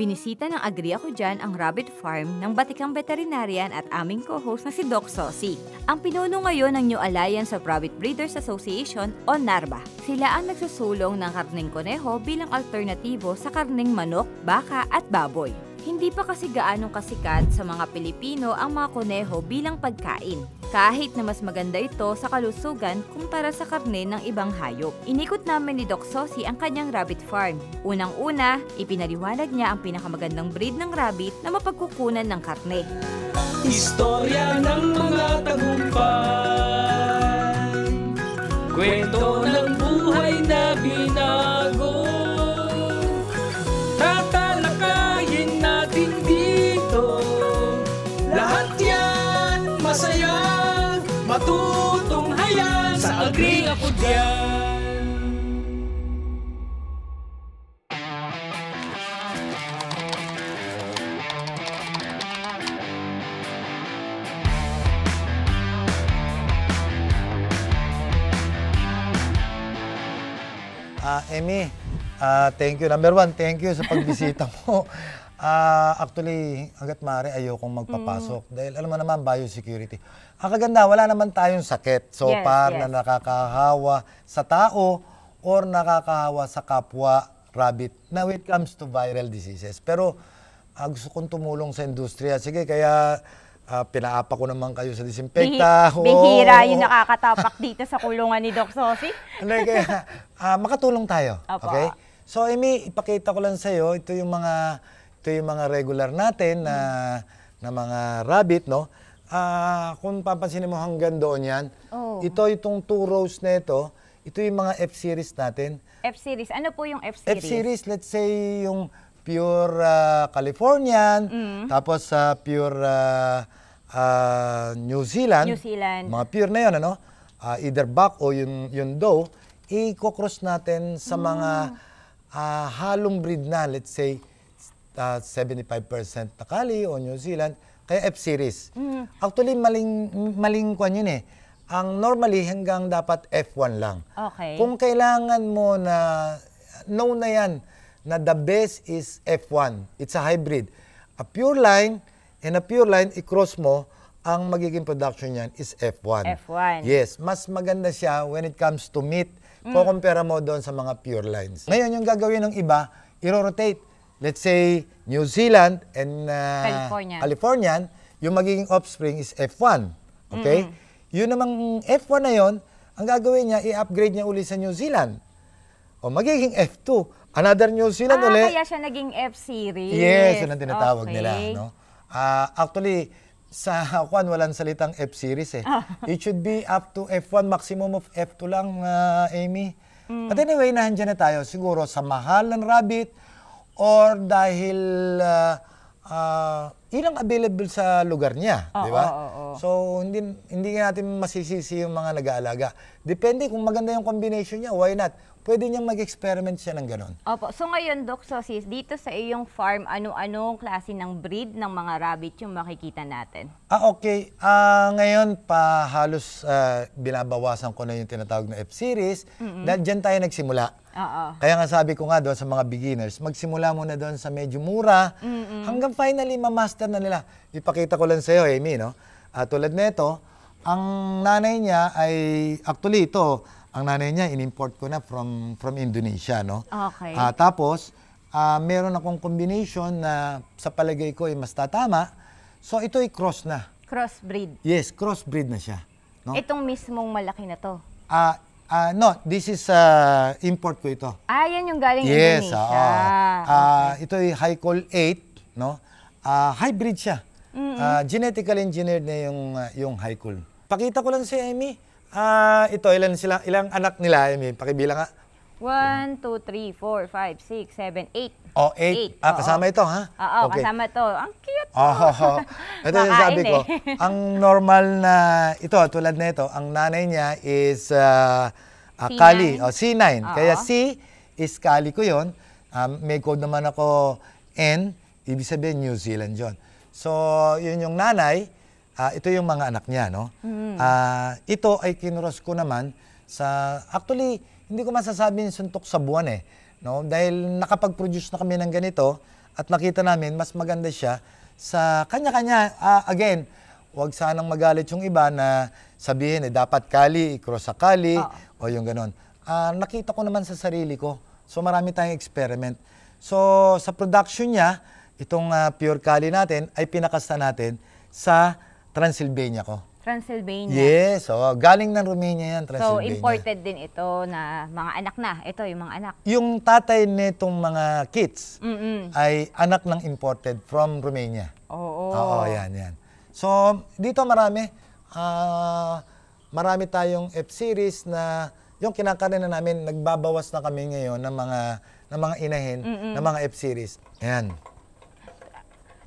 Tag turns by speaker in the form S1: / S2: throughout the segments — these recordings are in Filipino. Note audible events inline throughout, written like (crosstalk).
S1: Binisita ng Agri Ako Diyan ang rabbit farm ng Batikang Veterinarian at aming co-host na si Doc Sosi. Ang pinuno ngayon ng New Alliance of Rabbit Breeders Association o NARBA. Sila ang nagsusulong ng karneng koneho bilang alternatibo sa karneng manok, baka at baboy. Hindi pa kasi gaanong kasikat sa mga Pilipino ang mga kuneho bilang pagkain, kahit na mas maganda ito sa kalusugan kumpara sa karne ng ibang hayop. Inikot namin ni Doc Sosi ang kanyang rabbit farm. Unang-una, ipinaliwanag niya ang pinakamagandang breed ng rabbit na mapagkukunan ng karne.
S2: Istorya ng mga tagumpay Kwento ng buhay na binago Agree ako dyan.
S3: Ah, Amy, ah, thank you. Number one, thank you sa pagbisita mo. Ah, actually, hanggat maaari ayokong magpapasok mm. dahil alam mo naman biosecurity. Ang kaganda, wala naman tayong sakit so Yes, far yes. na nakakahawa sa tao or nakakahawa sa kapwa rabbit na when it comes to viral diseases. Pero ah, gusto kong tumulong sa industriya. Sige, kaya ah, pinaapa ko naman kayo sa disinfecta. Bihi- Bihira yung
S1: nakakatapak (laughs) dito sa kulungan ni Doc Sophie. Ano, kaya,
S3: ah, makatulong tayo. Opo. Okay? So, Amy, ipakita ko lang sa'yo, ito yung mga ito yung mga regular natin na, na mga rabbit, no? Ah, kung papansin mo hanggang doon yan, Oh. ito itong two rows na ito, ito yung mga F-series natin.
S1: F-series. Ano po yung F-series? F-series,
S3: let's say yung pure ah, Californian, mm. tapos sa ah, pure uh, ah, New Zealand. New
S1: Zealand. Mga
S3: pure na yun, ano? Ah, either buck o yung yun doe, i-cross natin sa mga ah. ah, halong breed na, let's say, uh, 75% Takali o New Zealand, kaya F-series. Mm. Actually, maling, maling kwan yun eh. Ang normally hanggang dapat F1 lang. Okay. Kung kailangan mo na, know na yan, na the best is F1. It's a hybrid. A pure line and a pure line, i-cross mo, ang magiging production niyan is F1.
S2: F1. Yes,
S3: mas maganda siya when it comes to meat. Mm. Kukumpara mo doon sa mga pure lines. Ngayon, yung gagawin ng iba, i-rotate let's say, New Zealand and uh, Californian. Californian, yung magiging offspring is F1. Okay? Mm-hmm. Yun namang F1 na yon, ang gagawin niya, i-upgrade niya uli sa New Zealand. O magiging F2. Another New Zealand ah, uli.
S1: kaya siya naging F-series. Yes, yun ang tinatawag okay. nila. No?
S3: Uh, actually, sa (laughs) Juan, walang salitang F-series eh. (laughs) It should be up to F1, maximum of F2 lang, uh, Amy. Mm. But anyway, nahandyan na tayo. Siguro sa mahal ng rabbit, or dahil uh, ah, uh, ah, ilang available sa lugar niya, oh, di ba? Oh, oh, oh. So hindi hindi natin masisisi yung mga nag-aalaga. Depende kung maganda yung combination niya, why not? pwede niyang mag-experiment siya ng ganun.
S1: Opo. So ngayon, Doc Sosis, dito sa iyong farm, ano-anong klase ng breed ng mga rabbit yung makikita natin?
S3: Ah, okay. Ah, ngayon, pa halos ah, binabawasan ko na yung tinatawag na F-series. Dahil dyan tayo nagsimula. Oo. Kaya nga sabi ko nga doon sa mga beginners, magsimula muna doon sa medyo mura hanggang finally ma-master na nila. Ipakita ko lang sa iyo, Amy, no? Ah, tulad nito, ang nanay niya ay actually ito ang nanay niya, inimport ko na from, from Indonesia, no? Okay. Uh, tapos, uh, meron akong combination na sa palagay ko ay mas tatama. So, ito ay cross na.
S1: Crossbreed?
S3: Yes, crossbreed na siya. No?
S1: Itong mismong malaki na to?
S3: Uh, uh, no, this is uh, import ko ito.
S1: Ah, yan yung galing yes, Indonesia. Yes, uh, uh, okay.
S3: ito ay High Hycol 8, no? Uh, hybrid siya. Mm-hmm. Uh, genetically engineered na yung, uh, yung Hycol. Pakita ko lang si Amy, Ah, ito, ilan sila, ilang anak nila, I mean, pakibilang nga.
S1: 1, 2, 3, 4, 5,
S3: 6, 7, 8. Oh, 8. Ah, kasama ito, ha? Oo, okay. kasama
S1: to. Ang cute
S3: Oh, oh, oh. (laughs) Ito yung sabi ko. Eh. Ang normal na ito, tulad nito, ang nanay niya is uh, uh, C9. oh, C9. Oo. Kaya C is Kali ko 'yon. Um, may code naman ako N, ibig sabihin New Zealand yon. So, yun yung nanay. Uh, ito yung mga anak niya, no? Mm. Uh, ito ay kinuros ko naman sa... Actually, hindi ko masasabi suntok sa buwan eh. No? Dahil nakapag-produce na kami ng ganito at nakita namin mas maganda siya sa kanya-kanya. Uh, again, wag sanang magalit yung iba na sabihin eh, dapat kali, cross sa kali, oh. o yung ganun. Uh, nakita ko naman sa sarili ko. So marami tayong experiment. So sa production niya, itong uh, pure kali natin ay pinakasta natin sa Transylvania ko.
S1: Transylvania. Yes,
S3: oh, galing ng Romania yan, Transylvania. So, imported
S1: din ito na mga anak na. Ito yung mga anak.
S3: Yung tatay nitong mga kids mm -mm. ay anak ng imported from Romania. Oo. Oo, yan, yan. So, dito marami. Uh, marami tayong F-series na yung kinakarin namin, nagbabawas na kami ngayon ng mga ng mga inahin, mm -mm. ng mga F-series. Ayan.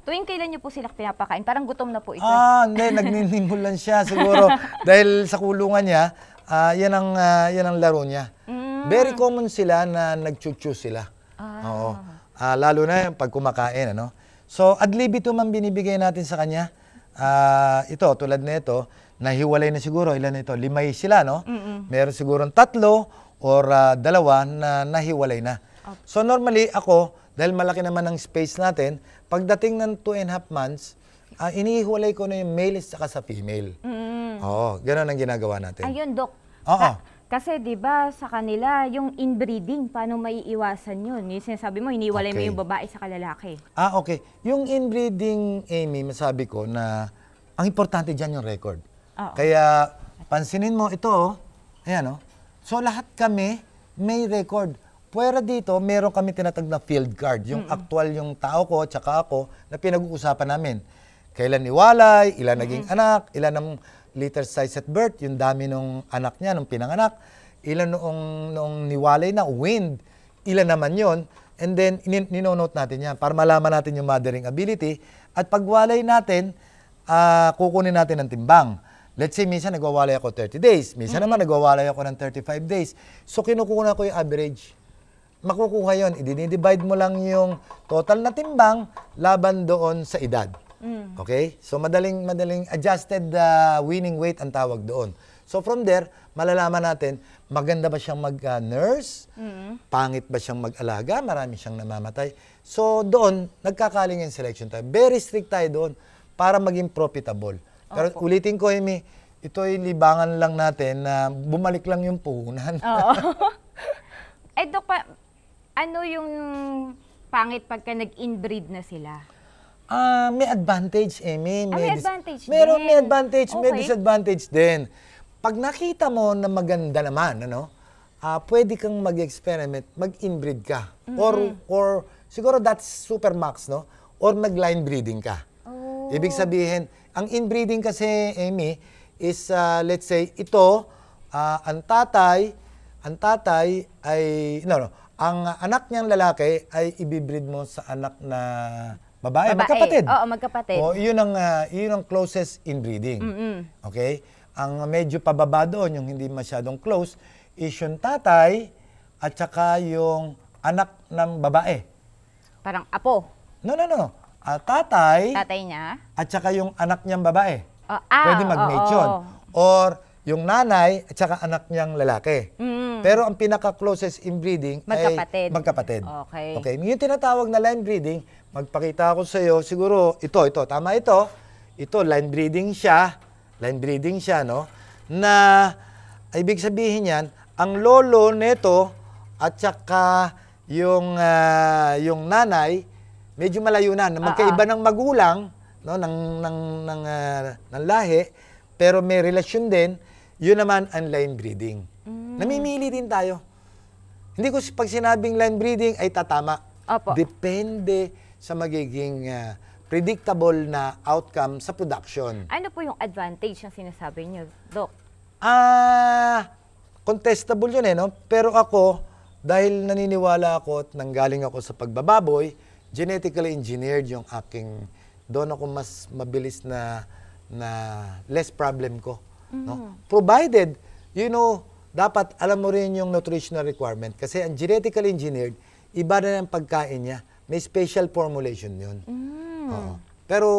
S1: Tuwing kailan niyo po sila pinapakain? Parang gutom na po ito. Ah, hindi.
S3: lang siya siguro. (laughs) dahil sa kulungan niya, uh, yan, ang, uh, yan ang laro niya. Mm. Very common sila na nagchuchu sila. Ah. Oo. Uh, lalo na pag kumakain. Ano? So, ad libitum ang binibigay natin sa kanya. Uh, ito, tulad na ito, nahiwalay na siguro. Ilan ito? Limay sila, no? Mm-mm. Meron siguro tatlo or uh, dalawa na nahiwalay na. So normally ako, dahil malaki naman ang space natin, pagdating ng two and a half months, uh, inihiwalay ko na yung male at saka sa female.
S1: Mm. Oo,
S3: ganun ang ginagawa natin. Ayun,
S1: Dok. Oo. kasi 'di ba sa kanila yung inbreeding paano maiiwasan 'yun? Yung sinasabi mo iniwalay okay. mo yung babae sa kalalaki.
S3: Ah, okay. Yung inbreeding Amy, masabi ko na ang importante diyan yung record. Oo. Kaya pansinin mo ito, oh. Ayan, oh. So lahat kami may record. Puwera dito, meron kami tinatag na field guard. Yung mm -mm. actual yung tao ko, tsaka ako, na pinag-uusapan namin. Kailan iwalay, ilan mm -mm. naging anak, ilan ang liter size at birth, yung dami nung anak niya, nung pinanganak, ilan noong, noong niwalay na, wind, ilan naman yon And then, ninonote natin yan para malaman natin yung mothering ability. At pagwalay natin, uh, kukunin natin ng timbang. Let's say, minsan nagwawalay ako 30 days. Minsan mm -hmm. naman nagwawalay ako ng 35 days. So, kinukuha ko yung average makukuha yon Idinidivide mo lang yung total na timbang laban doon sa edad. Mm. Okay? So, madaling, madaling adjusted uh, winning weight ang tawag doon. So, from there, malalaman natin, maganda ba siyang mag-nurse? Uh, mm. Pangit ba siyang mag-alaga? Marami siyang namamatay. So, doon, nagkakaling yung selection tayo. Very strict tayo doon para maging profitable. Opo. Pero ulitin ko, Amy, ito ay libangan lang natin na bumalik lang yung puhunan. Oo. (laughs)
S1: Ay, Dok, pa- ano yung pangit pagka nag-inbreed na sila?
S3: Ah, uh, may advantage, eh. May, ah, may, advantage Meron din. may advantage, okay. may disadvantage din. Pag nakita mo na maganda naman, ano, uh, pwede kang mag-experiment, mag-inbreed ka. Mm-hmm. Or, or siguro that's super max, no? Or nag-line breeding ka. Oh. Ibig sabihin, ang inbreeding kasi, Amy, is uh, let's say ito, uh, ang tatay, ang tatay ay, no, no, ang anak niyang lalaki ay ibibreed mo sa anak na babae, babae. magkapatid. Oo,
S1: magkapatid. O, yun
S3: ang, uh, yun ang closest inbreeding. Mm-hmm. Okay? Ang medyo pababa doon, yung hindi masyadong close, is yung tatay at saka yung anak ng babae. Parang apo. No, no, no. Uh, tatay. Tatay niya. At saka yung anak niyang babae.
S1: Oh, ah, Pwede mag-mate oh, oh.
S3: Or yung nanay at saka anak niyang lalaki. Mm. Mm. Pero ang pinaka-closest inbreeding magkapatid. ay magkapatid. Okay. Okay. Yung tinatawag na line breeding, magpakita ako sa iyo, siguro ito, ito, tama ito. Ito, line breeding siya. Line breeding siya, no? Na, ibig sabihin niyan, ang lolo nito at saka yung, ah, yung nanay, medyo malayo na. Magkaiba ah, ah. ng magulang, no, ng, ng, ng, ah, ng lahi, pero may relasyon din, yun naman ang line breeding. Mm. Namimili din tayo. Hindi ko pag sinabing line breeding ay tatama. Opo. Depende sa magiging uh, predictable na outcome sa production.
S1: Ano po yung advantage na sinasabi niyo, Doc?
S3: Ah, contestable yun eh, no? Pero ako, dahil naniniwala ako at nanggaling ako sa pagbababoy, genetically engineered yung aking, doon ako mas mabilis na, na less problem ko. Mm. No? Mm-hmm. Provided, you know, dapat alam mo rin yung nutritional requirement. Kasi ang genetically engineered, iba na ang pagkain niya. May special formulation yun. Mm. Oo. Pero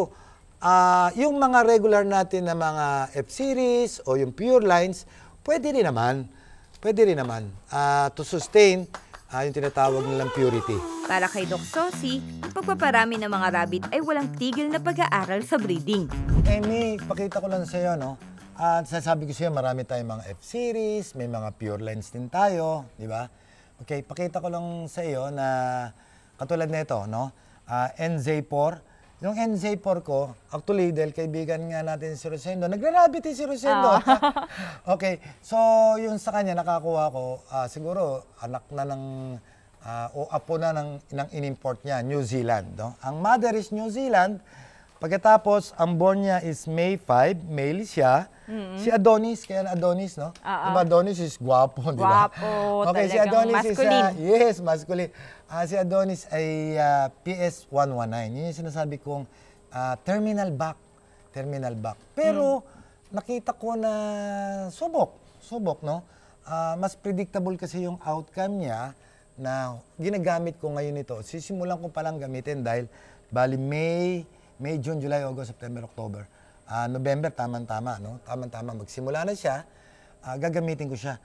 S3: uh, yung mga regular natin na mga F-series o yung pure lines, pwede rin naman. Pwede rin naman uh, to sustain uh, yung tinatawag nilang purity.
S1: Para kay Doc Sosi, pagpaparami ng mga rabbit ay walang tigil na pag-aaral sa breeding.
S3: Eh, Amy, pakita ko lang sa iyo, no? At uh, sasabi ko iyo, marami tayong mga F-series, may mga pure lens din tayo, di ba? Okay, pakita ko lang sa iyo na katulad nito, no? Uh, ah, NZ4. Yung NZ4 ko, actually, dahil kaibigan nga natin si Rosendo, nagra-rabbit si Rosendo. Oh. (laughs) okay, so yung sa kanya nakakuha ko, uh, siguro anak na ng uh, o apo na ng, ng inimport niya, New Zealand. No? Ang mother is New Zealand, pagkatapos ang born niya is May 5, male siya, Mm-hmm. Si Adonis, kaya Adonis, no? Uh-uh. Diba Adonis is guwapo, di ba? Guwapo, (laughs) okay, si Adonis masculine. Is, uh, yes, masculine. Uh, si Adonis ay uh, PS119. Yun yung sinasabi kong uh, terminal back. Terminal back. Pero, mm. nakita ko na subok. Subok, no? Uh, mas predictable kasi yung outcome niya na ginagamit ko ngayon ito. Sisimulan ko palang gamitin dahil bali May, May, June, July, August, September, October uh, November, tamang-tama, no? Tamang-tama, magsimula na siya, uh, gagamitin ko siya.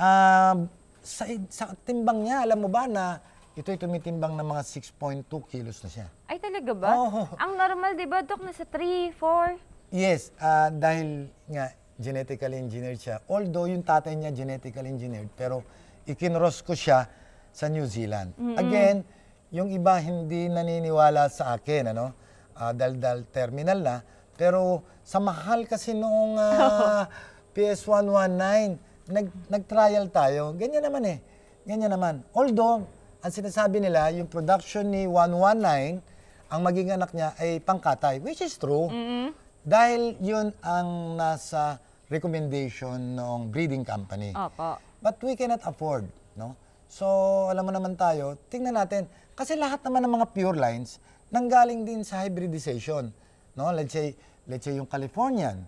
S3: Uh, sa, sa timbang niya, alam mo ba na ito'y tumitimbang ng mga 6.2 kilos na siya.
S1: Ay, talaga ba? Oh. Ang normal, di ba, Dok, nasa 3, 4?
S3: Yes, uh, dahil nga, genetically engineered siya. Although, yung tatay niya genetically engineered, pero ikinross ko siya sa New Zealand. Mm-hmm. Again, yung iba hindi naniniwala sa akin, ano? Uh, dahil, dahil terminal na, pero sa mahal kasi noong uh, ah, (laughs) PS119, nag, nag-trial tayo. Ganyan naman eh. Ganyan naman. Although, ang sinasabi nila, yung production ni 119, ang maging anak niya ay pangkatay, which is true. Mm-hmm. Dahil yun ang nasa recommendation ng breeding company. Opo. But we cannot afford, no? So, alam mo naman tayo, tingnan natin, kasi lahat naman ng mga pure lines nanggaling din sa hybridization, no? Let's say let's say yung Californian,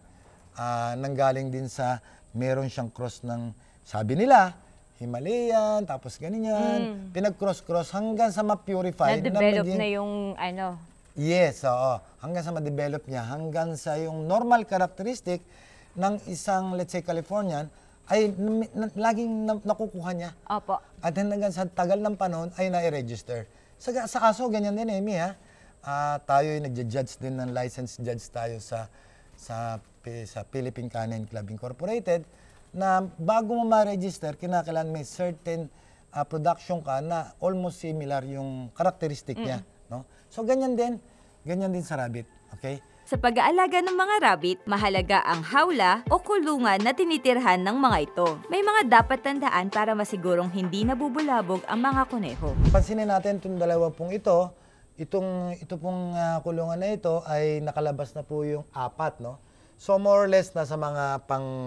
S3: uh, nanggaling din sa meron siyang cross ng, sabi nila, Himalayan, tapos ganyan. Mm. Pinag-cross-cross hanggang sa ma-purify. Na-develop na, maging, na
S1: yung ano.
S3: Yes, oo. Hanggang sa ma-develop niya, hanggang sa yung normal characteristic ng isang, let's say, Californian, ay laging na, nakukuha niya. Opo. At hanggang sa tagal ng panahon, ay na-register. Sa, sa aso, ganyan din, Amy, ha? uh, ah, tayo ay nagja-judge din ng license judge tayo sa sa sa Philippine Canine Club Incorporated na bago mo ma-register, kinakailangan may certain uh, production ka na almost similar yung characteristic mm. niya, no? So ganyan din, ganyan din sa rabbit, okay?
S1: Sa pag-aalaga ng mga rabbit, mahalaga ang hawla o kulungan na tinitirhan ng mga ito. May mga dapat tandaan para masigurong
S3: hindi nabubulabog ang mga kuneho. Pansinin natin itong dalawa pong ito, Itong, ito pong uh, kulungan na ito ay nakalabas na po yung apat, no? So more or less, na sa mga pang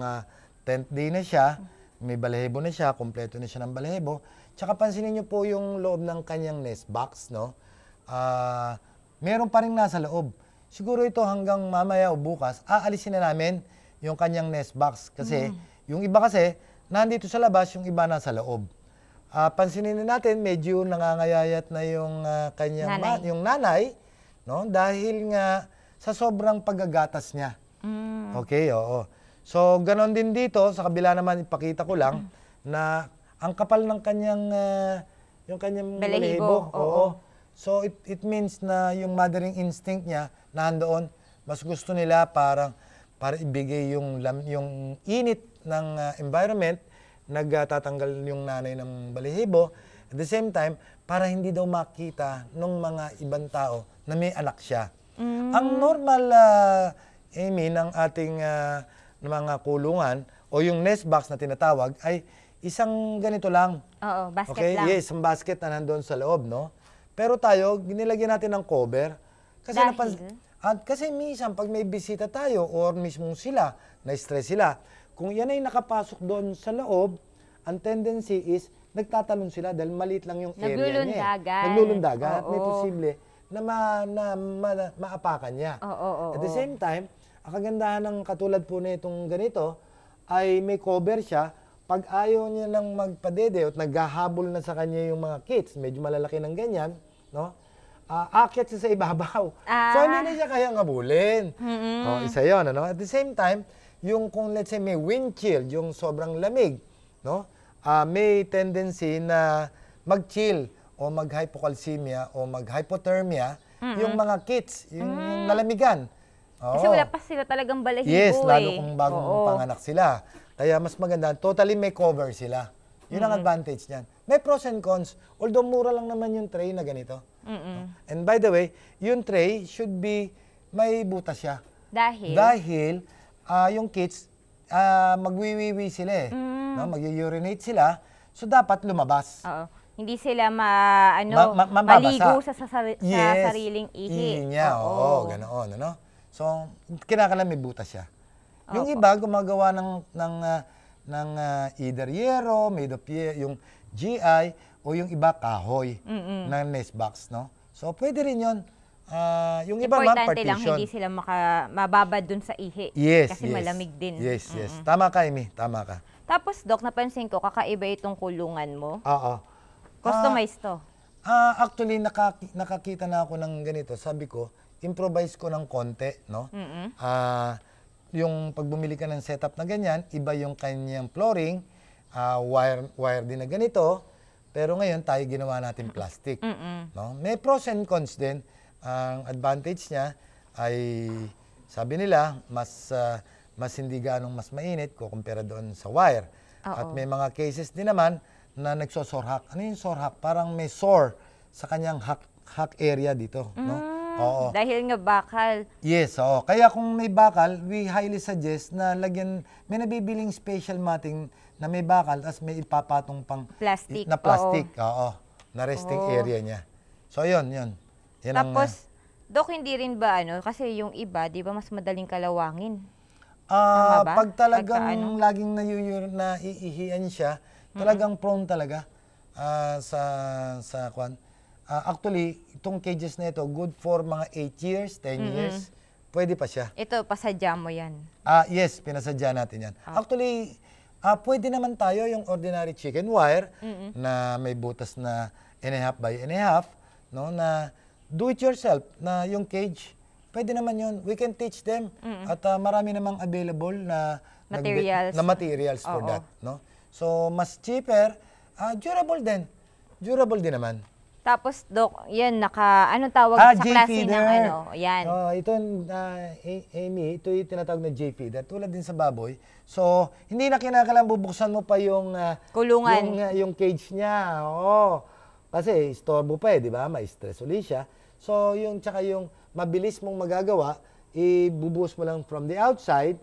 S3: 10th ah, day na siya, may balahibo na siya, kompleto na siya ng balahibo. Tsaka pansinin niyo po yung loob ng kanyang nest box, no? Uh, meron pa rin nasa loob. Siguro ito hanggang mamaya o bukas, aalisin na namin yung kanyang nest box. Kasi, mm. yung iba kasi, nandito sa labas, yung iba nasa loob. Uh, pansinin natin, medyo nangangayayat na yung uh, kanyang nanay. Ma- yung nanay, no? Dahil nga sa sobrang pagagatas niya. Mm. Okay, oo. So, ganon din dito, sa kabila naman ipakita ko lang mm. na ang kapal ng kanyang uh, yung kanyang balahibo. Oo. oo. So, it, it means na yung mothering instinct niya nandoon, mas gusto nila parang para ibigay yung yung init ng uh, environment nagtatanggal yung nanay ng balahibo. At the same time, para hindi daw makita ng mga ibang tao na may anak siya. Mm. Ang normal, uh, Amy, ng ating uh, mga kulungan o yung nest box na tinatawag ay isang ganito lang.
S1: Oo, basket okay? lang. Yes, isang
S3: basket na nandoon sa loob, no? Pero tayo, ginilagyan natin ng cover.
S1: Kasi Dahil? Napan-
S3: at kasi minsan, pag may bisita tayo or mismo sila, na-stress sila, kung yan ay nakapasok doon sa loob, ang tendency is nagtatalon sila dahil maliit lang yung area niya. Eh. Naglulundagan. Naglulundagan. At posible na, ma, na ma, maapakan niya. Oo, oo, oo. At the same time, ang kagandahan ng katulad po nitong ganito ay may cover siya. Pag ayaw niya nang magpadede at naghahabol na sa kanya yung mga kids, medyo malalaki ng ganyan, no? Uh, ah, akit siya sa ibabaw. Ah. So, hindi na siya kaya ngabulin.
S2: Mm-hmm. Oh, isa
S3: yon ano? At the same time, yung kung let's say may wind chill, yung sobrang lamig, no? Uh, may tendency na mag-chill o mag-hypocalcemia o mag-hypothermia mm-hmm. yung mga kids, yung, mm-hmm. yung mm. nalamigan. Oo. Kasi wala
S1: pa sila talagang balahibo Yes, lalo eh. kung bagong Oo. panganak
S3: sila. Kaya mas maganda, totally may cover sila. Yun mm-hmm. ang advantage niyan. May pros and cons, although mura lang naman yung tray na ganito. Mm-hmm. And by the way, yung tray should be, may butas siya.
S1: Dahil? Dahil,
S3: uh, yung kids, uh, magwiwiwi sila eh. Mm. No? Mag-urinate sila. So, dapat lumabas. Oo.
S1: Hindi sila ma, ano, ma, ma, maligo sa, sa, sa yes. sariling ihi. Ihi niya, oo, oo
S3: ganoon. Ano? So, may butas siya. Opo. Yung iba, gumagawa ng, ng, uh, ng uh, either yero, made of yero, yung GI, o yung iba kahoy mm -mm. ng nest box, no? So, pwede rin yon Uh, yung iba ma'am, partition. lang hindi
S1: sila maka, mababad dun sa ihi. Yes, Kasi yes. malamig din. Yes, yes. Mm-hmm.
S3: Tama ka, Amy. Tama ka.
S1: Tapos, Doc, napansin ko, kakaiba itong kulungan mo.
S3: Oo. Customized uh, to. Uh, actually, nakaki- nakakita na ako ng ganito. Sabi ko, improvise ko ng konti, no? Mm-hmm. Uh, yung pag bumili ka ng setup na ganyan, iba yung kanyang flooring, uh, wire, wire din na ganito. Pero ngayon, tayo ginawa natin plastic. Mm-hmm. No? May pros and cons din. Ang advantage niya ay sabi nila mas uh, mas hindi gaanong mas mainit ko kumpara doon sa wire. Oo. At may mga cases din naman na nagsosorhak. Ano yung sorhak? Parang may sore sa kanyang hack, hack area dito, mm, no? Oo.
S1: Dahil nga bakal.
S3: Yes, oo. Kaya kung may bakal, we highly suggest na lagyan, may nabibiling special matting na may bakal tapos may ipapatong pang plastic. na plastic, oo, oo na resting oo. area niya. So 'yon, 'yun. Yan Tapos, ang, ah,
S1: Dok, hindi rin ba ano, kasi yung iba, di ba, mas madaling kalawangin?
S3: Ah, uh, pag talagang Pagka, ano? laging nayuyur na iihian siya, talagang mm-hmm. prone talaga uh, sa sa kwan. Uh, actually, itong cages na ito, good for mga 8 years, 10 mm-hmm. years. Pwede pa siya.
S1: Ito, pasadya mo yan.
S3: Ah, uh, yes, pinasadya natin yan. Oh. Actually, uh, pwede naman tayo yung ordinary chicken wire mm-hmm. na may butas na and a by and a no, na do it yourself na yung cage, pwede naman yun. We can teach them. Mm. At uh, marami namang available na materials, na materials for Oo. that. No? So, mas cheaper, uh, durable din. Durable din naman.
S1: Tapos, Doc, yan, naka, anong tawag ah, sa J klase feeder. ng ano?
S3: Yan. Oh, ito, uh, Amy, ito yung tinatawag na J-feeder. Tulad din sa baboy. So, hindi na kinakailangan bubuksan mo pa yung... Uh, Kulungan. Yung, uh, yung cage niya. Oo. Oh. Kasi istorbo pa eh, di ba? May stress uli siya. So, yung tsaka yung mabilis mong magagawa, ibubuhos mo lang from the outside,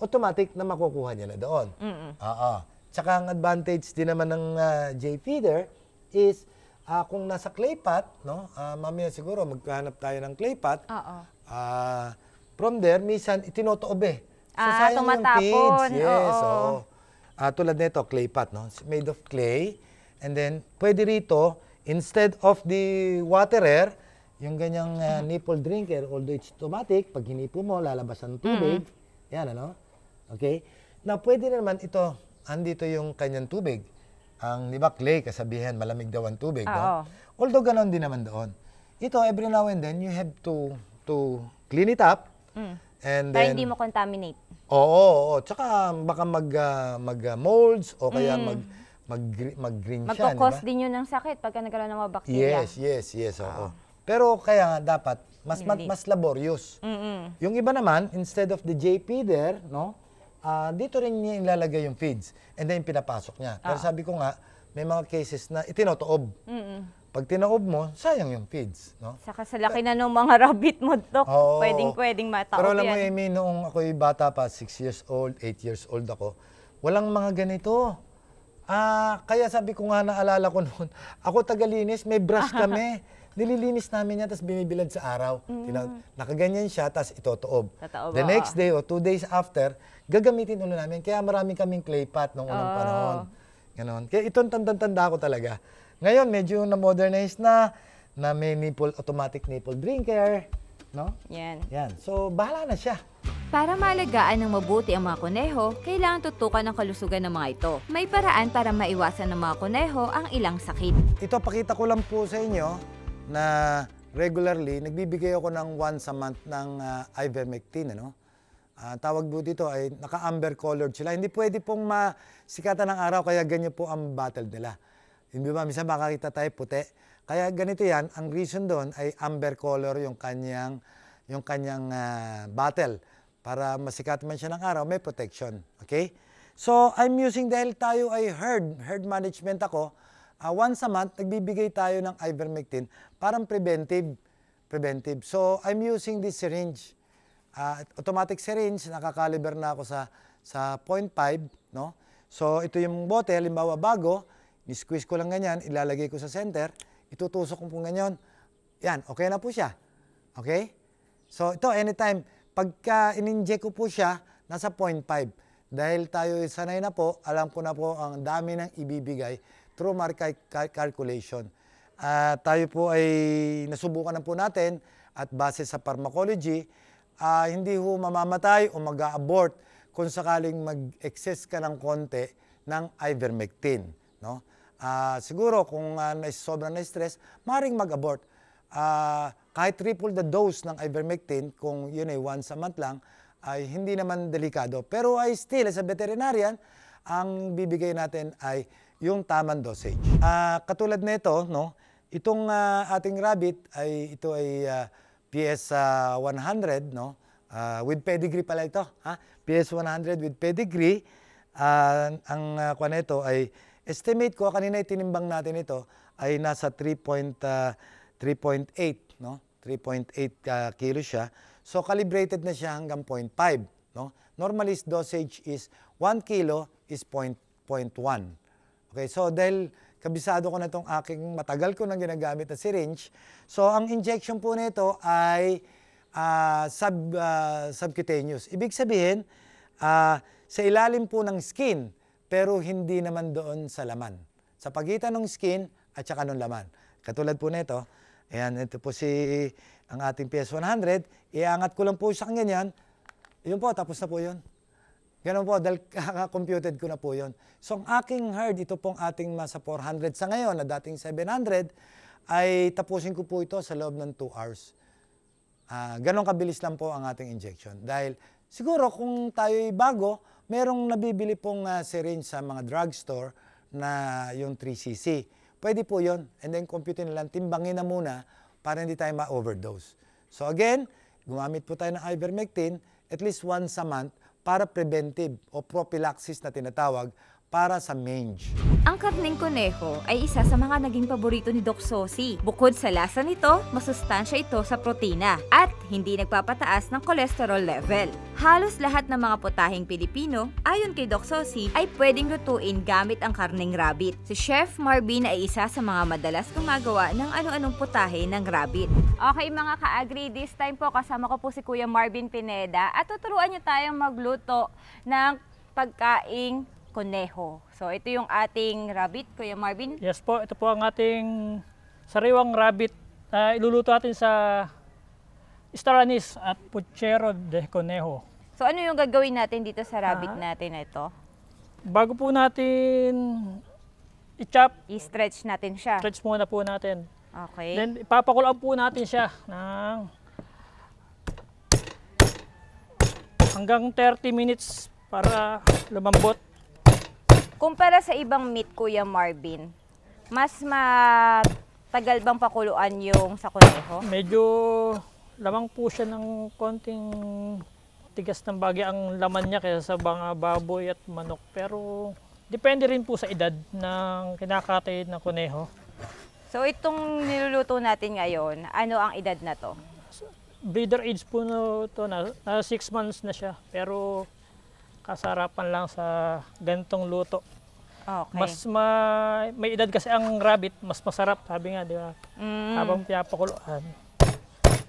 S3: automatic na makukuha niya na doon. Mm -mm. Oo. Tsaka ang advantage din naman ng uh, J feeder is uh, kung nasa clay pot, no? Uh, mamaya siguro magkahanap tayo ng clay pot. Oo. -oh. Uh, from there, minsan itinotoob eh. So, ah, tumatapon. Yes, oo. Oh. Uh, tulad nito, clay pot, no? It's made of clay. And then, pwede rito, instead of the waterer, yung ganyang uh, nipple drinker, although it's automatic, pag hinipo mo, lalabas ang tubig. Mm-hmm. Yan, ano? Okay? Na pwede na naman ito, andito yung kanyang tubig. Ang, di ba, clay, kasabihan, malamig daw ang tubig. Ah, no? Although ganon din naman doon. Ito, every now and then, you have to to clean it up. Mm. And Para then, hindi
S1: mo contaminate.
S3: Oo, oo, oo. Tsaka baka mag, uh, mag uh, molds o kaya mm. mag mag-green siya, di ba? Magkakos din
S1: yun ng sakit pagka nagkaroon ng mga bakterya. Yes,
S3: yes, yes, ah. oo. Pero kaya nga dapat mas mas, mas laborious. Mm-mm. Yung iba naman, instead of the JP there, no? ah, dito rin niya ilalagay yung feeds and then pinapasok niya. Pero ah. sabi ko nga, may mga cases na itinotoob. Mm-mm. Pag tinaob mo, sayang yung feeds, no?
S1: Saka sa laki na ng mga (laughs) rabbit mo, Dok, pwedeng-pwedeng mataob Pero alam mo, yan. Amy,
S3: noong ako'y bata pa, 6 years old, 8 years old ako, walang mga ganito. Ah, kaya sabi ko nga naalala ko noon, (laughs) ako tagalinis, may brush kami. (laughs) Nililinis namin niya, tapos binibilad sa araw. Mm. nakaganyan siya, tapos itotoob.
S1: Tatoob, The next
S3: day or two days after, gagamitin ulo namin. Kaya marami kaming clay pot noong unang oh. panahon. Ganon. Kaya itong tanda-tanda ko talaga. Ngayon, medyo na-modernize na, na may nipple, automatic nipple drinker. No? Yan. Yan. So, bahala na siya.
S1: Para malagaan ng mabuti ang mga kuneho, kailangan tutukan ang kalusugan ng mga ito. May paraan para maiwasan ng mga kuneho
S3: ang ilang sakit. Ito, pakita ko lang po sa inyo na regularly, nagbibigay ako ng once a month ng uh, ivermectin. Ano? Uh, tawag po dito ay naka-amber colored sila. Hindi pwede pong masikatan ng araw kaya ganyan po ang battle nila. Hindi ba, minsan makakita tayo puti. Kaya ganito yan, ang reason doon ay amber color yung kanyang, yung kanyang uh, battle para masikat man siya ng araw, may protection. Okay? So, I'm using dahil tayo ay herd, herd management ako, uh, once a month, nagbibigay tayo ng ivermectin, parang preventive. preventive. So, I'm using this syringe. Uh, automatic syringe, nakakaliber na ako sa, sa 0.5. No? So, ito yung bote, halimbawa bago, ni-squeeze ko lang ganyan, ilalagay ko sa center, itutusok ko po ganyan. Yan, okay na po siya. Okay? So, ito, anytime, Pagka ininje ko po siya, nasa 0.5. Dahil tayo sanay na po, alam ko na po ang dami ng ibibigay through market calculation. Uh, tayo po ay nasubukan na po natin at base sa pharmacology, uh, hindi ho mamamatay o mag-abort kung sakaling mag-excess ka ng konti ng ivermectin. No? Uh, siguro kung uh, sobrang na-stress, maring mag-abort uh, kahit triple the dose ng ivermectin, kung yun ay once a month lang, ay hindi naman delikado. Pero ay still, as a veterinarian, ang bibigay natin ay yung tamang dosage. Uh, katulad nito, no, itong uh, ating rabbit ay ito ay uh, PS uh, 100 no uh, with pedigree pala ito ha PS 100 with pedigree uh, ang uh, kuan nito ay estimate ko kanina tinimbang natin ito ay nasa 3. Uh, 3.8, no? 3.8 uh, ah, kilo siya. So calibrated na siya hanggang 0.5, no? Normally dosage is 1 kilo is 0.1. Okay, so dahil kabisado ko na tong aking matagal ko nang ginagamit na syringe, so ang injection po nito ay uh, sub uh, subcutaneous. Ibig sabihin, uh, sa ilalim po ng skin pero hindi naman doon sa laman. Sa pagitan ng skin at saka ng laman. Katulad po nito, Ayan, ito po si ang ating PS100. Iangat ko lang po sa kanya yan. Yun po, tapos na po yun. Ganun po, dahil (laughs) kaka-computed ko na po yun. So, ang aking herd, ito pong ating masa 400 sa ngayon, na dating 700, ay tapusin ko po ito sa loob ng 2 hours. Uh, ganun kabilis lang po ang ating injection. Dahil siguro kung tayo'y bago, merong nabibili pong uh, syringe sa mga drugstore na yung 3cc. Pwede po yon And then compute na lang, timbangin na muna para hindi tayo ma-overdose. So again, gumamit po tayo ng ivermectin at least once a month para preventive o prophylaxis na tinatawag para sa mange.
S1: Ang karneng koneho ay isa sa mga naging paborito ni Doc Sosi. Bukod sa lasa nito, masustansya ito sa protina at hindi nagpapataas ng cholesterol level. Halos lahat ng mga putahing Pilipino, ayon kay Doc Sosi, ay pwedeng lutuin gamit ang karneng rabbit. Si Chef Marvin ay isa sa mga madalas gumagawa ng ano-anong putahe ng rabbit. Okay mga ka agree this time po kasama ko po si Kuya Marvin Pineda at tuturuan niya tayong magluto ng pagkaing Conejo. So ito yung ating rabbit, Kuya Marvin.
S2: Yes po, ito po ang ating sariwang rabbit na uh, iluluto natin sa star anise at puchero de conejo.
S1: So ano yung gagawin natin dito sa
S2: rabbit uh, natin na ito? Bago po natin i-chop, i-stretch natin siya. Stretch muna po natin. Okay. Then ipapakulaan po natin siya ng hanggang 30 minutes
S1: para lumambot. Kumpara sa ibang meat, Kuya Marvin, mas matagal bang pakuluan yung sa kuneho? Medyo
S2: lamang po siya ng konting tigas ng bagya ang laman niya kaysa sa mga baboy at manok. Pero depende rin po sa edad ng kinakatay ng kuneho.
S1: So itong niluluto natin ngayon, ano ang edad na to?
S2: Breeder age po no, to na, 6 months na siya. Pero kasarapan lang sa gantong luto. Okay. Mas ma may edad kasi ang rabbit, mas masarap, sabi nga, di ba? Mm. Habang pinapakuluan,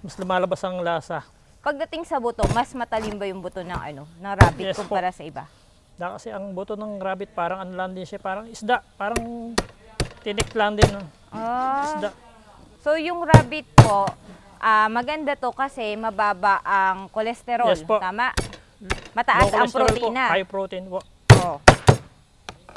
S2: mas lumalabas ang lasa.
S1: Pagdating sa buto, mas matalim ba yung buto ng ano, ng rabbit yes, kumpara
S2: po. sa iba? Da, kasi ang buto ng rabbit parang ano lang din siya, parang isda, parang tinik lang din.
S1: Ah. Isda. So yung rabbit po, uh, maganda to kasi mababa ang kolesterol, yes, tama?
S2: Mm. Mataas no, ang protina. Po, high protein Oh.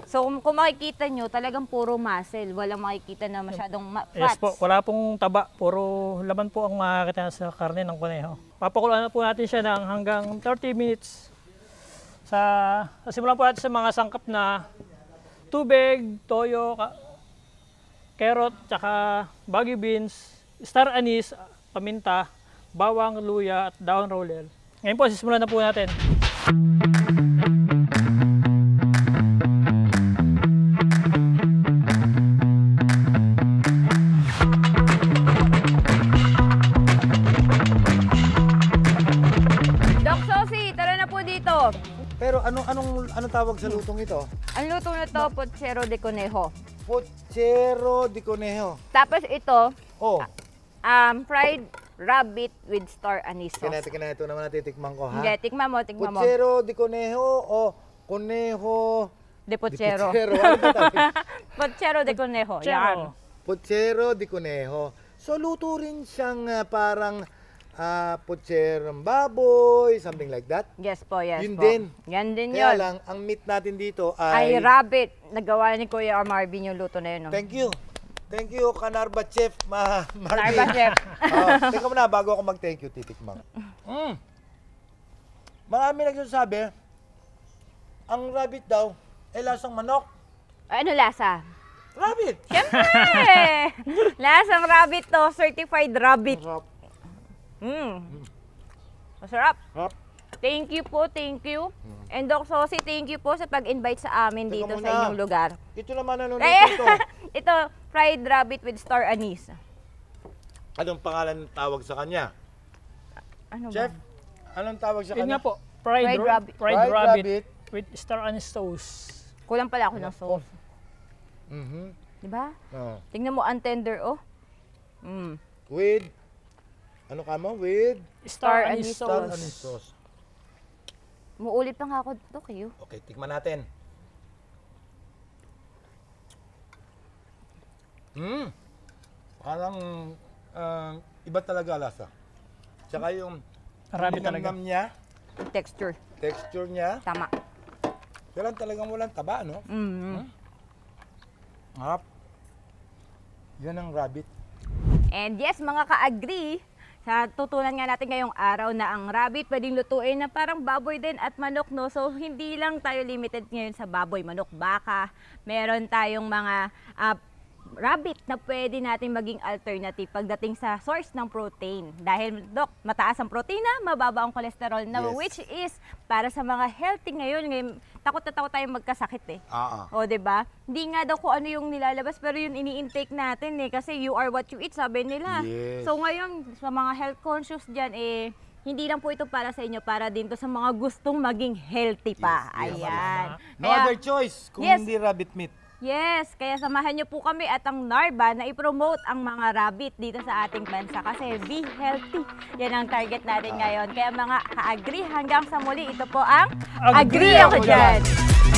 S1: So, kung, kung makikita nyo, talagang puro muscle. Walang makikita na masyadong ma fats. Yes po.
S2: Wala pong taba. Puro laman po ang makakita sa karne ng kuneho. Papakuluan na po natin siya ng hanggang 30 minutes. Sa, simulan po natin sa mga sangkap na tubig, toyo, ka, carrot, tsaka baggy beans, star anise, paminta, bawang, luya, at down roller. Ngayon po, sisimulan na po natin. Doc
S1: Sosi, tara na po dito. Pero
S3: anong anong anong tawag sa lutong ito?
S1: Ang lutong na to, pochero de conejo. Pochero de conejo. Tapos ito, Oh, um, fried rabbit
S3: with star anise sauce. Kinatik na ito naman natitikman ko ha. Hindi,
S1: tikman mo, tikman mo. Puchero de conejo
S3: o conejo de puchero. De puchero. puchero de conejo. Yan. Puchero de conejo. So luto rin siyang uh, parang uh, ah, ng baboy, something like that? Yes po, yes yun po. Din. Yan din Kaya yun. Kaya lang, ang meat natin dito ay... Ay,
S1: rabbit. Nagawa ni Kuya Marvin yung luto na yun. No?
S3: Thank you. Thank you, Kanarba Chef. Ma Marvin. Kanarba Chef. (laughs) oh, teka muna, bago ako mag-thank you, titikmang. Mm. Marami nagsasabi, ang rabbit daw, ay eh, lasang manok. Ano lasa? Rabbit!
S1: Siyempre! (laughs) lasang rabbit to, certified rabbit. Masarap. Mm. Masarap. Masarap. Thank you po, thank you. Hmm. And Doc Sosi, thank you po sa pag-invite sa amin Teka dito muna. sa inyong lugar. Ito naman eh, ano nito. (laughs) ito, fried rabbit with star anise.
S3: Anong pangalan ng tawag sa kanya? Ano Chef, ba? anong tawag sa Yun kanya? nga po, fried, Fried ra- rabbit. fried Fried rabbit, rabbit.
S2: with star anise sauce. Kulang pala ako ng sauce. Mhm. Di
S1: ba? Oh. Tingnan mo, ang tender, oh.
S3: Mm. With, ano ka mo? With Star, anise sauce. Star anise sauce.
S1: Muulit pa nga ako dito kayo.
S3: Okay, tikman natin. Hmm. Parang uh, iba talaga lasa. Tsaka yung Marami talaga.
S1: niya. Texture. Texture niya. Tama.
S3: Kailan talagang walang taba, no? Mm -hmm. hmm? Harap. Yan ang rabbit.
S1: And yes, mga ka-agree, sa tutulan nga natin ngayong araw na ang rabbit pwedeng lutuin na parang baboy din at manok no. So hindi lang tayo limited ngayon sa baboy, manok, baka. Meron tayong mga uh, rabbit na pwede natin maging alternative pagdating sa source ng protein. Dahil, Dok, mataas ang protina, mababa ang kolesterol na, yes. which is para sa mga healthy ngayon, ngayon takot na takot tayong magkasakit eh. Uh-uh. O, di ba? Hindi nga daw kung ano yung nilalabas, pero yung ini-intake natin eh, kasi you are what you eat, sabi nila. Yes. So, ngayon, sa mga health conscious dyan eh, hindi lang po ito para sa inyo, para din to sa mga gustong maging healthy pa. Yes,
S3: Ayan. Yes, no Kaya, other choice kung yes, hindi rabbit meat.
S1: Yes, kaya samahan niyo po kami at ang NARBA na i-promote ang mga rabbit dito sa ating bansa kasi be healthy. Yan ang target natin ngayon. Kaya mga ka-agree hanggang sa muli, ito po ang
S3: Agree, Agree ako dyan!
S1: dyan.